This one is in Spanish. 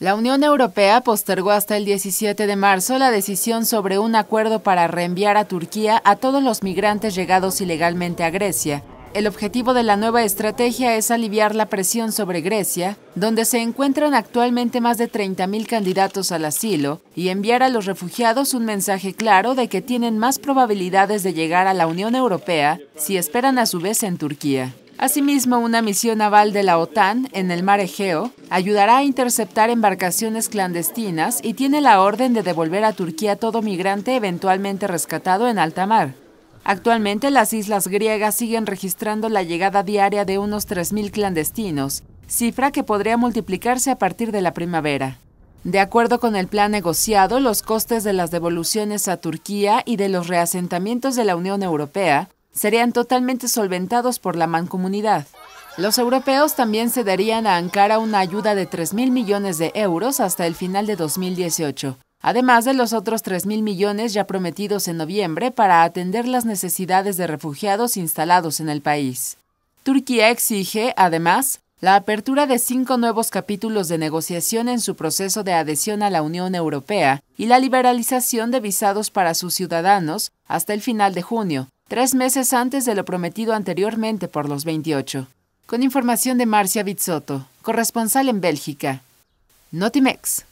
La Unión Europea postergó hasta el 17 de marzo la decisión sobre un acuerdo para reenviar a Turquía a todos los migrantes llegados ilegalmente a Grecia. El objetivo de la nueva estrategia es aliviar la presión sobre Grecia, donde se encuentran actualmente más de 30.000 candidatos al asilo, y enviar a los refugiados un mensaje claro de que tienen más probabilidades de llegar a la Unión Europea si esperan a su vez en Turquía. Asimismo, una misión naval de la OTAN en el mar Egeo ayudará a interceptar embarcaciones clandestinas y tiene la orden de devolver a Turquía todo migrante eventualmente rescatado en alta mar. Actualmente las islas griegas siguen registrando la llegada diaria de unos 3.000 clandestinos, cifra que podría multiplicarse a partir de la primavera. De acuerdo con el plan negociado, los costes de las devoluciones a Turquía y de los reasentamientos de la Unión Europea serían totalmente solventados por la mancomunidad. Los europeos también cederían a Ankara una ayuda de 3.000 millones de euros hasta el final de 2018, además de los otros 3.000 millones ya prometidos en noviembre para atender las necesidades de refugiados instalados en el país. Turquía exige, además, la apertura de cinco nuevos capítulos de negociación en su proceso de adhesión a la Unión Europea y la liberalización de visados para sus ciudadanos hasta el final de junio, tres meses antes de lo prometido anteriormente por los 28. Con información de Marcia Bizzotto, corresponsal en Bélgica. Notimex.